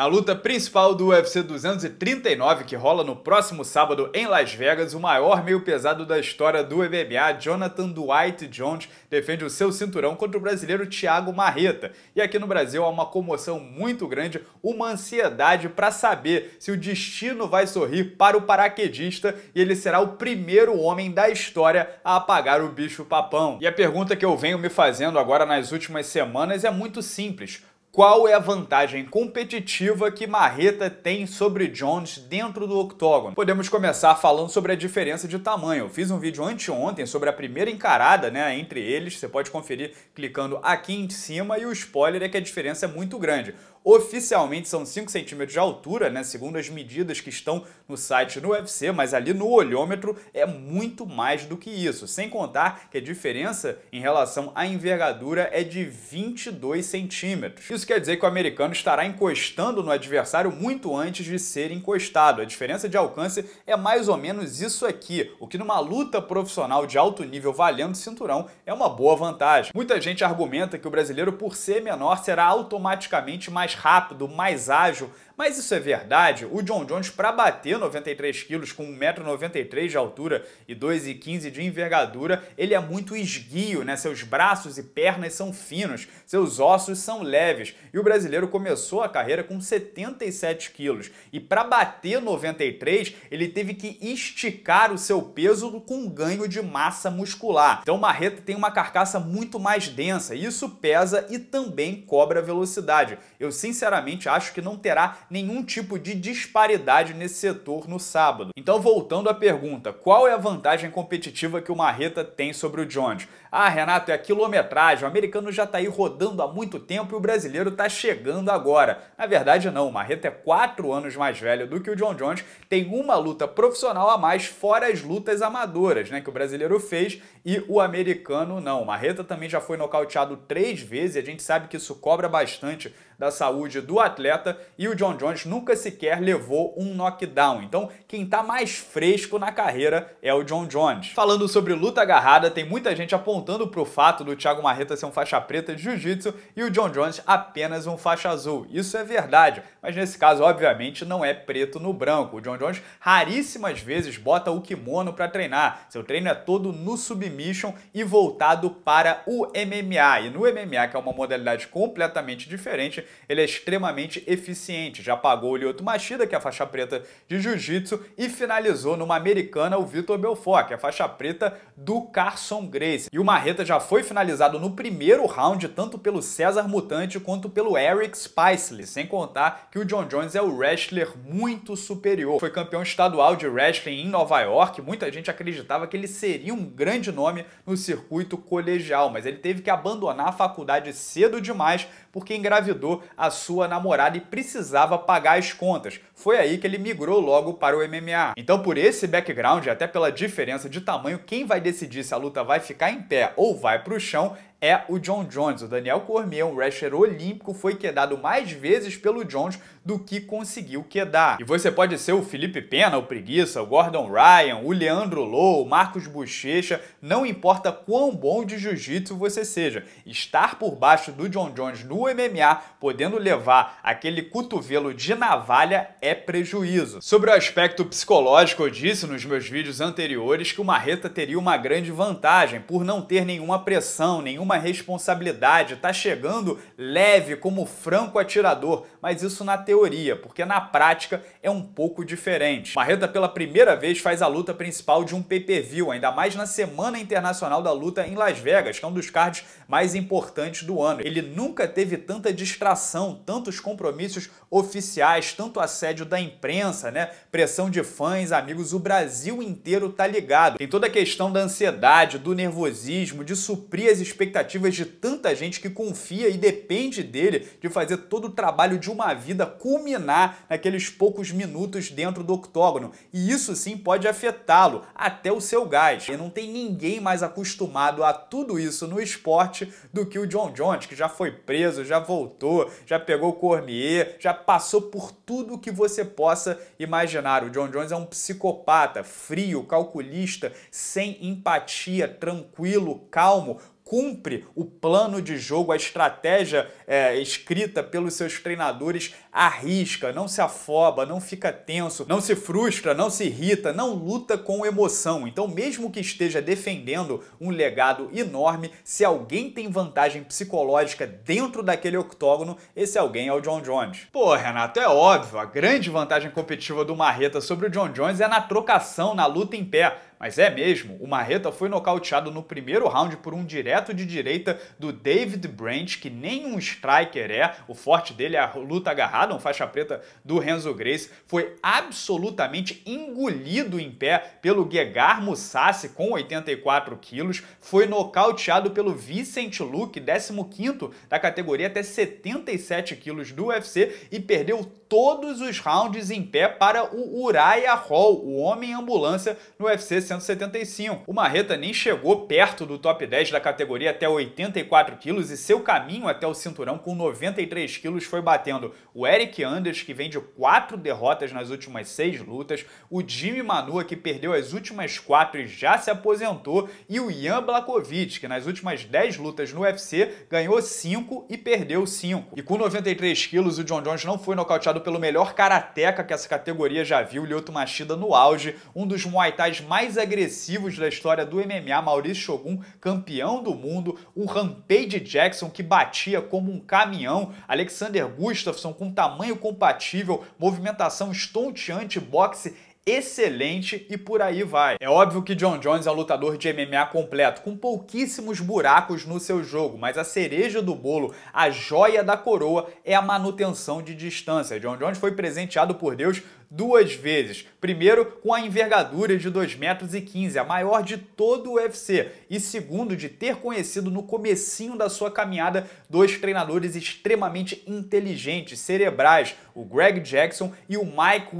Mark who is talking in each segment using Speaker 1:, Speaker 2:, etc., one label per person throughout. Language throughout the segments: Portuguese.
Speaker 1: Na luta principal do UFC 239, que rola no próximo sábado em Las Vegas, o maior meio pesado da história do MMA, Jonathan Dwight Jones, defende o seu cinturão contra o brasileiro Thiago Marreta. E aqui no Brasil há uma comoção muito grande, uma ansiedade para saber se o destino vai sorrir para o paraquedista e ele será o primeiro homem da história a apagar o bicho papão. E a pergunta que eu venho me fazendo agora nas últimas semanas é muito simples. Qual é a vantagem competitiva que Marreta tem sobre Jones dentro do octógono? Podemos começar falando sobre a diferença de tamanho. Eu fiz um vídeo anteontem sobre a primeira encarada né, entre eles, você pode conferir clicando aqui em cima, e o spoiler é que a diferença é muito grande. Oficialmente são 5 centímetros de altura, né, segundo as medidas que estão no site no UFC, mas ali no olhômetro é muito mais do que isso. Sem contar que a diferença em relação à envergadura é de 22 centímetros isso quer dizer que o americano estará encostando no adversário muito antes de ser encostado. A diferença de alcance é mais ou menos isso aqui, o que numa luta profissional de alto nível valendo cinturão é uma boa vantagem. Muita gente argumenta que o brasileiro, por ser menor, será automaticamente mais rápido, mais ágil, mas isso é verdade? O John Jones, para bater 93 quilos com 1,93m de altura e 2,15 de envergadura, ele é muito esguio, né? Seus braços e pernas são finos, seus ossos são leves. E o brasileiro começou a carreira com 77 quilos. E para bater 93, ele teve que esticar o seu peso com ganho de massa muscular. Então, Marreta tem uma carcaça muito mais densa, isso pesa e também cobra velocidade. Eu sinceramente acho que não terá nenhum tipo de disparidade nesse setor no sábado. Então, voltando à pergunta, qual é a vantagem competitiva que o Marreta tem sobre o Jones? Ah, Renato, é a quilometragem, o americano já está aí rodando há muito tempo e o brasileiro está chegando agora. Na verdade, não, o Marreta é quatro anos mais velho do que o John Jones, tem uma luta profissional a mais, fora as lutas amadoras, né, que o brasileiro fez e o americano não. O Marreta também já foi nocauteado três vezes e a gente sabe que isso cobra bastante da saúde do atleta e o John Jones nunca sequer levou um knockdown. Então, quem está mais fresco na carreira é o John Jones. Falando sobre luta agarrada, tem muita gente apontando para o fato do Thiago Marreta ser um faixa preta de jiu-jitsu e o John Jones apenas um faixa azul. Isso é verdade, mas nesse caso, obviamente, não é preto no branco. O John Jones raríssimas vezes bota o kimono para treinar. Seu treino é todo no submission e voltado para o MMA. E no MMA, que é uma modalidade completamente diferente, ele é extremamente eficiente. Já pagou o Lioto Machida, que é a faixa preta de jiu-jitsu, e finalizou numa americana o Vitor Belfort, que é a faixa preta do Carson Grace. E o Marreta já foi finalizado no primeiro round, tanto pelo César Mutante quanto pelo Eric Spicely, sem contar que o John Jones é o wrestler muito superior. Foi campeão estadual de wrestling em Nova York, muita gente acreditava que ele seria um grande nome no circuito colegial, mas ele teve que abandonar a faculdade cedo demais porque engravidou a sua namorada e precisava pagar as contas. Foi aí que ele migrou logo para o MMA. Então, por esse background, até pela diferença de tamanho, quem vai decidir se a luta vai ficar em pé ou vai para o chão é o John Jones. O Daniel Cormier, um wrestler olímpico, foi quedado mais vezes pelo Jones do que conseguiu quedar. E você pode ser o Felipe Pena, o Preguiça, o Gordon Ryan, o Leandro Lowe, o Marcos Bochecha, não importa quão bom de jiu-jitsu você seja, estar por baixo do John Jones no MMA, podendo levar aquele cotovelo de navalha é prejuízo. Sobre o aspecto psicológico, eu disse nos meus vídeos anteriores que o Marreta teria uma grande vantagem por não ter nenhuma pressão, nenhuma nenhuma responsabilidade, está chegando leve como franco atirador, mas isso na teoria, porque na prática é um pouco diferente. Marreta pela primeira vez faz a luta principal de um pay-per-view, ainda mais na Semana Internacional da Luta em Las Vegas, que é um dos cards mais importantes do ano. Ele nunca teve tanta distração, tantos compromissos oficiais, tanto assédio da imprensa, né? Pressão de fãs, amigos, o Brasil inteiro tá ligado. Tem toda a questão da ansiedade, do nervosismo, de suprir as expectativas expectativas de tanta gente que confia e depende dele de fazer todo o trabalho de uma vida culminar naqueles poucos minutos dentro do octógono. E isso sim pode afetá-lo, até o seu gás. E não tem ninguém mais acostumado a tudo isso no esporte do que o John Jones, que já foi preso, já voltou, já pegou o Cormier, já passou por tudo que você possa imaginar. O John Jones é um psicopata, frio, calculista, sem empatia, tranquilo, calmo, cumpre o plano de jogo, a estratégia é, escrita pelos seus treinadores, arrisca, não se afoba, não fica tenso, não se frustra, não se irrita, não luta com emoção. Então, mesmo que esteja defendendo um legado enorme, se alguém tem vantagem psicológica dentro daquele octógono, esse alguém é o John Jones. Pô, Renato, é óbvio, a grande vantagem competitiva do Marreta sobre o John Jones é na trocação, na luta em pé. Mas é mesmo, o Marreta foi nocauteado no primeiro round por um direto de direita do David Branch, que nem um striker é, o forte dele é a luta agarrada, um faixa preta do Renzo Grace, foi absolutamente engolido em pé pelo Gegar Mussassi com 84 quilos, foi nocauteado pelo Vicente Luque, 15º da categoria até 77 quilos do UFC e perdeu todos os rounds em pé para o Uriah Hall, o homem ambulância no UFC 175. O Marreta nem chegou perto do top 10 da categoria até 84 quilos e seu caminho até o cinturão com 93 quilos foi batendo o Eric Anders, que vem de quatro derrotas nas últimas seis lutas, o Jimmy Manua, que perdeu as últimas quatro e já se aposentou, e o Ian Blakovic, que nas últimas 10 lutas no UFC ganhou 5 e perdeu 5. E com 93 quilos, o John Jones não foi nocauteado considerado pelo melhor karateca que essa categoria já viu, Lyoto Machida no auge, um dos Muay Thais mais agressivos da história do MMA, Maurício Shogun, campeão do mundo, o Rampage Jackson, que batia como um caminhão, Alexander Gustafsson, com tamanho compatível, movimentação estonteante, boxe excelente e por aí vai. É óbvio que John Jones é um lutador de MMA completo, com pouquíssimos buracos no seu jogo, mas a cereja do bolo, a joia da coroa, é a manutenção de distância. John Jones foi presenteado por Deus duas vezes. Primeiro, com a envergadura de 2,15 metros, a maior de todo o UFC. E segundo, de ter conhecido no comecinho da sua caminhada dois treinadores extremamente inteligentes, cerebrais, o Greg Jackson e o Mike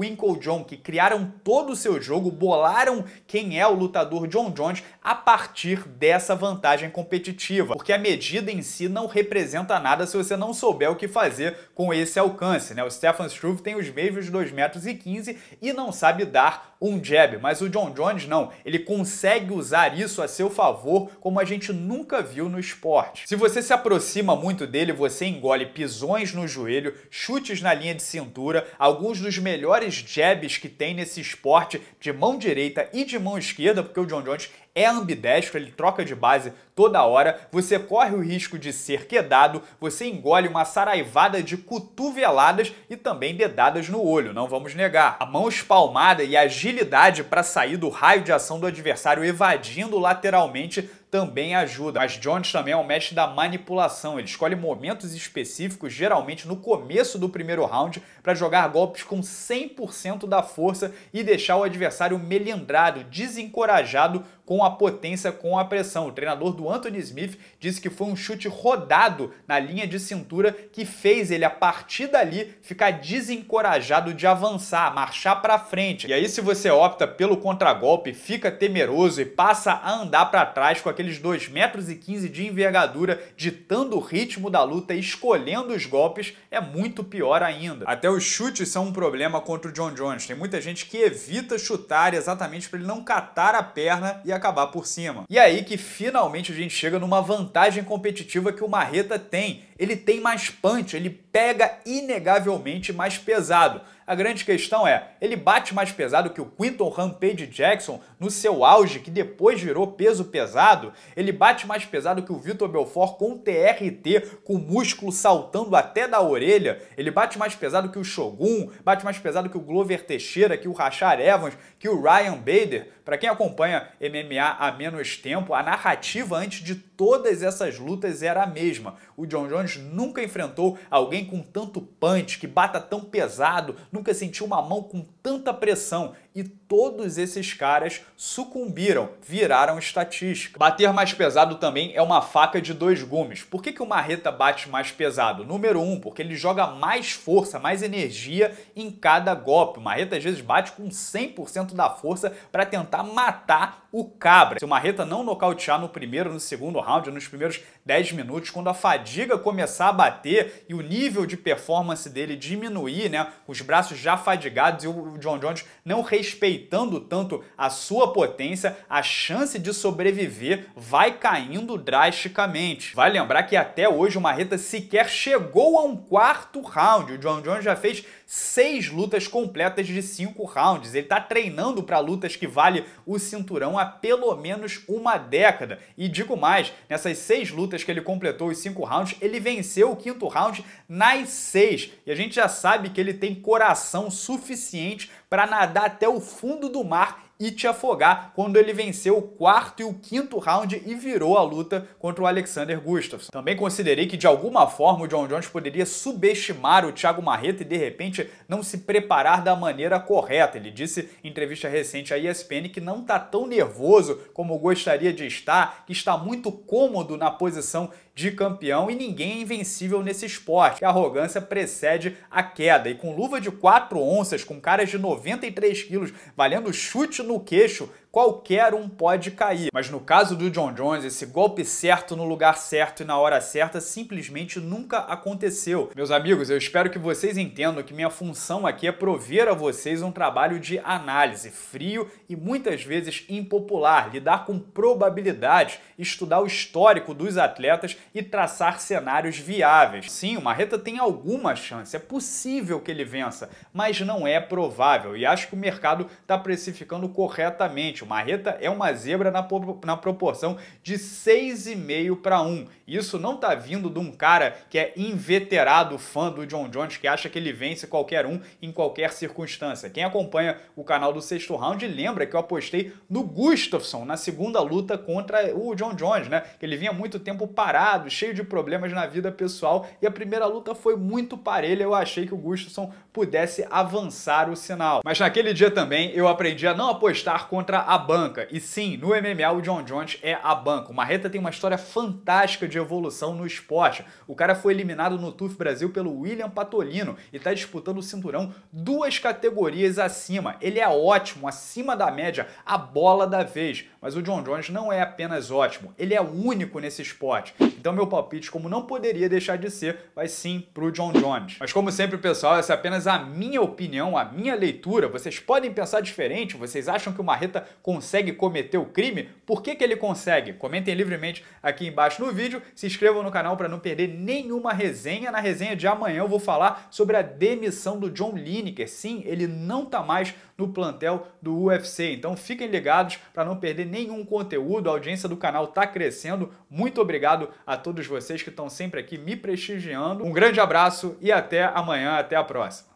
Speaker 1: John, que criaram todo o seu jogo, bolaram quem é o lutador John Jones a partir dessa vantagem competitiva. Porque a medida em si não representa nada se você não souber o que fazer com esse alcance. Né? O Stefan Struve tem os mesmos 2,15 metros 15 e não sabe dar um jab. Mas o John Jones não, ele consegue usar isso a seu favor como a gente nunca viu no esporte. Se você se aproxima muito dele, você engole pisões no joelho, chutes na linha de cintura, alguns dos melhores jabs que tem nesse esporte de mão direita e de mão esquerda, porque o John Jones é ambidestro, ele troca de base toda hora, você corre o risco de ser quedado, você engole uma saraivada de cotoveladas e também dedadas no olho, não vamos negar chegar. A mão espalmada e agilidade para sair do raio de ação do adversário evadindo lateralmente também ajuda. Mas Jones também é um mestre da manipulação. Ele escolhe momentos específicos, geralmente no começo do primeiro round, para jogar golpes com 100% da força e deixar o adversário melindrado, desencorajado com a potência, com a pressão. O treinador do Anthony Smith disse que foi um chute rodado na linha de cintura que fez ele, a partir dali, ficar desencorajado de avançar, marchar para frente. E aí, se você opta pelo contragolpe, fica temeroso e passa a andar para trás com aqueles 2,15 metros de envergadura, ditando o ritmo da luta, escolhendo os golpes, é muito pior ainda. Até os chutes são um problema contra o John Jones. Tem muita gente que evita chutar exatamente para ele não catar a perna e a acabar por cima. E é aí que finalmente a gente chega numa vantagem competitiva que o Marreta tem, ele tem mais punch, ele pega inegavelmente mais pesado. A grande questão é, ele bate mais pesado que o Quinton Rampage Jackson no seu auge, que depois virou peso pesado? Ele bate mais pesado que o Vitor Belfort com TRT, com músculo saltando até da orelha? Ele bate mais pesado que o Shogun? Bate mais pesado que o Glover Teixeira, que o Rachar Evans, que o Ryan Bader? Para quem acompanha MMA há menos tempo, a narrativa antes de todas essas lutas era a mesma. O John Jones anos nunca enfrentou alguém com tanto punch, que bata tão pesado, nunca sentiu uma mão com tanta pressão e todos esses caras sucumbiram, viraram estatística. Bater mais pesado também é uma faca de dois gumes. Por que, que o Marreta bate mais pesado? Número um, porque ele joga mais força, mais energia em cada golpe. O Marreta às vezes bate com 100% da força para tentar matar o cabra. Se o Marreta não nocautear no primeiro, no segundo round, nos primeiros 10 minutos, quando a fadiga começar a bater e o nível de performance dele diminuir, né, os braços já fadigados e o John Jones não re respeitando tanto a sua potência, a chance de sobreviver vai caindo drasticamente. Vai lembrar que até hoje o Marreta sequer chegou a um quarto round. O John Jones já fez seis lutas completas de cinco rounds. Ele está treinando para lutas que vale o cinturão há pelo menos uma década. E digo mais, nessas seis lutas que ele completou os cinco rounds, ele venceu o quinto round nas seis. E a gente já sabe que ele tem coração suficiente para nadar até o fundo do mar e te afogar quando ele venceu o quarto e o quinto round e virou a luta contra o Alexander Gustafsson. Também considerei que de alguma forma o John Jones poderia subestimar o Thiago Marreta e de repente não se preparar da maneira correta. Ele disse em entrevista recente à ESPN que não está tão nervoso como gostaria de estar, que está muito cômodo na posição de campeão e ninguém é invencível nesse esporte. A arrogância precede a queda. E com luva de 4 onças, com caras de 93 quilos, valendo chute no queixo, qualquer um pode cair. Mas no caso do John Jones, esse golpe certo no lugar certo e na hora certa simplesmente nunca aconteceu. Meus amigos, eu espero que vocês entendam que minha função aqui é prover a vocês um trabalho de análise frio e muitas vezes impopular, lidar com probabilidades, estudar o histórico dos atletas e traçar cenários viáveis. Sim, o Marreta tem alguma chance, é possível que ele vença, mas não é provável e acho que o mercado está precificando corretamente. O Marreta é uma zebra na, na proporção de 6,5 para 1. Isso não está vindo de um cara que é inveterado fã do John Jones, que acha que ele vence qualquer um em qualquer circunstância. Quem acompanha o canal do sexto round lembra que eu apostei no Gustafsson na segunda luta contra o John Jones, né? Ele vinha muito tempo parado cheio de problemas na vida pessoal e a primeira luta foi muito parelha. Eu achei que o Gustafsson pudesse avançar o sinal. Mas naquele dia também eu aprendi a não apostar contra a banca. E sim, no MMA o John Jones é a banca. O Marreta tem uma história fantástica de evolução no esporte. O cara foi eliminado no TUF Brasil pelo William Patolino e está disputando o cinturão duas categorias acima. Ele é ótimo, acima da média, a bola da vez. Mas o John Jones não é apenas ótimo, ele é único nesse esporte. Então então meu palpite, como não poderia deixar de ser, vai sim pro John Jones. Mas como sempre, pessoal, essa é apenas a minha opinião, a minha leitura. Vocês podem pensar diferente, vocês acham que o Marreta consegue cometer o crime? Por que, que ele consegue? Comentem livremente aqui embaixo no vídeo, se inscrevam no canal para não perder nenhuma resenha. Na resenha de amanhã eu vou falar sobre a demissão do John Lineker. Sim, ele não tá mais no plantel do UFC. Então fiquem ligados para não perder nenhum conteúdo. A audiência do canal está crescendo. Muito obrigado a todos vocês que estão sempre aqui me prestigiando. Um grande abraço e até amanhã, até a próxima.